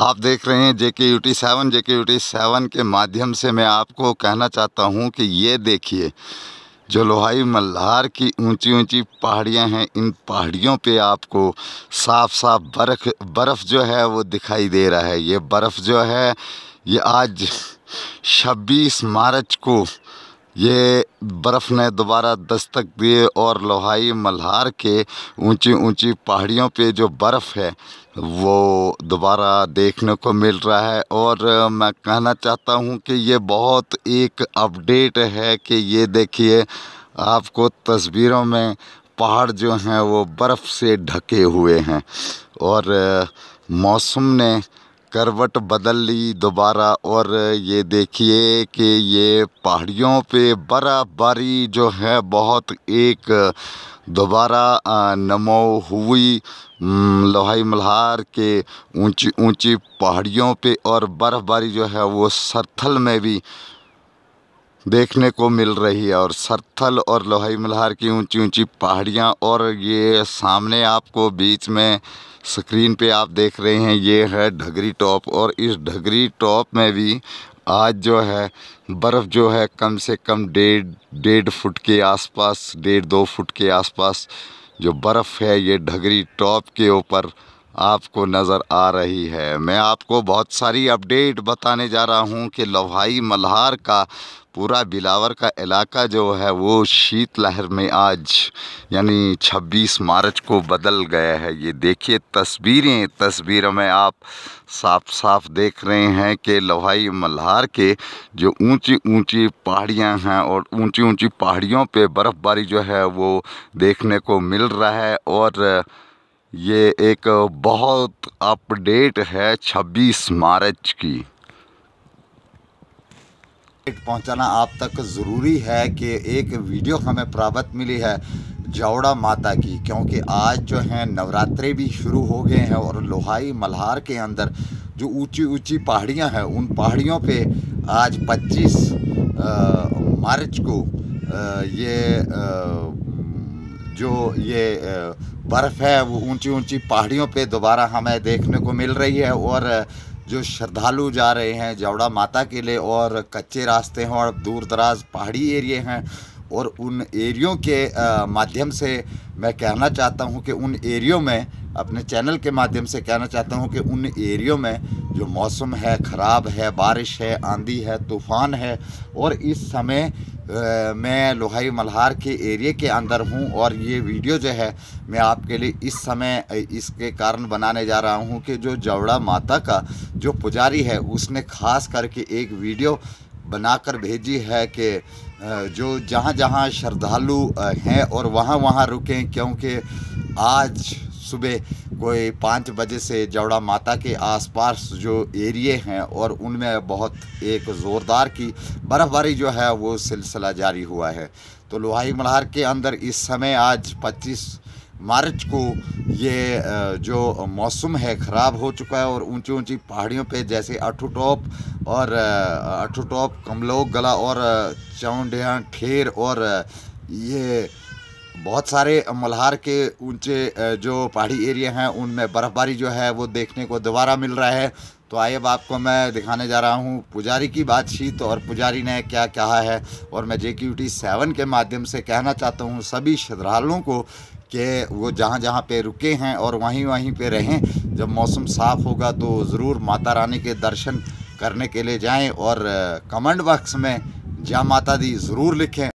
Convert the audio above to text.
आप देख रहे हैं जे के यू टी सेवन जे के यू टी सेवन के माध्यम से मैं आपको कहना चाहता हूं कि ये देखिए जो लोहाई मल्हार की ऊंची ऊंची पहाड़ियां हैं इन पहाड़ियों पे आपको साफ साफ बर्फ बर्फ़ जो है वो दिखाई दे रहा है ये बर्फ़ जो है ये आज 26 मार्च को ये बर्फ़ ने दोबारा दस्तक दिए और लोहाई मल्हार के ऊंची ऊंची पहाड़ियों पे जो बर्फ़ है वो दोबारा देखने को मिल रहा है और मैं कहना चाहता हूँ कि ये बहुत एक अपडेट है कि ये देखिए आपको तस्वीरों में पहाड़ जो हैं वो बर्फ़ से ढके हुए हैं और मौसम ने करवट बदल ली दोबारा और ये देखिए कि ये पहाड़ियों पे बर्फ़बारी जो है बहुत एक दोबारा नमो हुई लोहाई मल्हार के ऊंची ऊंची पहाड़ियों पे और बर्फ़बारी जो है वो सरथल में भी देखने को मिल रही है और सरथल और लोहाई मल्हार की ऊंची ऊंची पहाड़ियाँ और ये सामने आपको बीच में स्क्रीन पे आप देख रहे हैं ये है ढगरी टॉप और इस ढगरी टॉप में भी आज जो है बर्फ़ जो है कम से कम डेढ़ डेढ़ फुट के आसपास डेढ़ दो फुट के आसपास जो बर्फ़ है ये ढगरी टॉप के ऊपर आपको नज़र आ रही है मैं आपको बहुत सारी अपडेट बताने जा रहा हूँ कि लवाई मल्हार का पूरा बिलावर का इलाका जो है वो शीत लहर में आज यानी 26 मार्च को बदल गया है ये देखिए तस्वीरें तस्वीरों में आप साफ साफ देख रहे हैं कि लोहाई मल्हार के जो ऊंची ऊंची पहाड़ियां हैं और ऊंची ऊंची पहाड़ियों पे बर्फ़बारी जो है वो देखने को मिल रहा है और ये एक बहुत अपडेट है 26 मार्च की पहुंचाना आप तक ज़रूरी है कि एक वीडियो हमें प्राप्त मिली है जावड़ा माता की क्योंकि आज जो है नवरात्रे भी शुरू हो गए हैं और लोहाई मल्हार के अंदर जो ऊंची ऊंची पहाड़ियां हैं उन पहाड़ियों पे आज 25 मार्च को आ, ये आ, जो ये बर्फ़ है वो ऊंची ऊंची पहाड़ियों पे दोबारा हमें देखने को मिल रही है और जो श्रद्धालु जा रहे हैं जावड़ा माता के लिए और कच्चे रास्ते हैं और दूर दराज पहाड़ी एरिए हैं और उन एरियो के माध्यम से मैं कहना चाहता हूँ कि उन एरियो में अपने चैनल के माध्यम से कहना चाहता हूँ कि उन एरियो में जो मौसम है ख़राब है बारिश है आंधी है तूफ़ान है और इस समय मैं लोहाई मल्हार के एरिए के अंदर हूँ और ये वीडियो जो है मैं आपके लिए इस समय इसके कारण बनाने जा रहा हूँ कि जो जवड़ा माता का जो पुजारी है उसने खास करके एक वीडियो बनाकर भेजी है कि जो जहाँ जहाँ श्रद्धालु हैं और वहाँ वहाँ रुकें क्योंकि आज सुबह कोई पाँच बजे से जौड़ा माता के आसपास जो एरिए हैं और उनमें बहुत एक ज़ोरदार की बर्फ़बारी जो है वो सिलसिला जारी हुआ है तो लोहाई मल्हार के अंदर इस समय आज पच्चीस मार्च को ये जो मौसम है ख़राब हो चुका है और ऊंची ऊंची पहाड़ियों पे जैसे टॉप और अठू टॉप कमलोक गला और चौंडिया ठेर और ये बहुत सारे मल्हार के ऊंचे जो पहाड़ी एरिया हैं उनमें बर्फ़बारी जो है वो देखने को दोबारा मिल रहा है तो आइए अब आपको मैं दिखाने जा रहा हूँ पुजारी की बातचीत और पुजारी ने क्या कहा है और मैं जे क्यू टी सेवन के माध्यम से कहना चाहता हूँ सभी श्रद्धालुओं को कि वो जहाँ जहाँ पे रुके हैं और वहीं वहीं पे रहें जब मौसम साफ़ होगा तो ज़रूर माता रानी के दर्शन करने के लिए जाएं और कमेंट बॉक्स में जय माता दी ज़रूर लिखें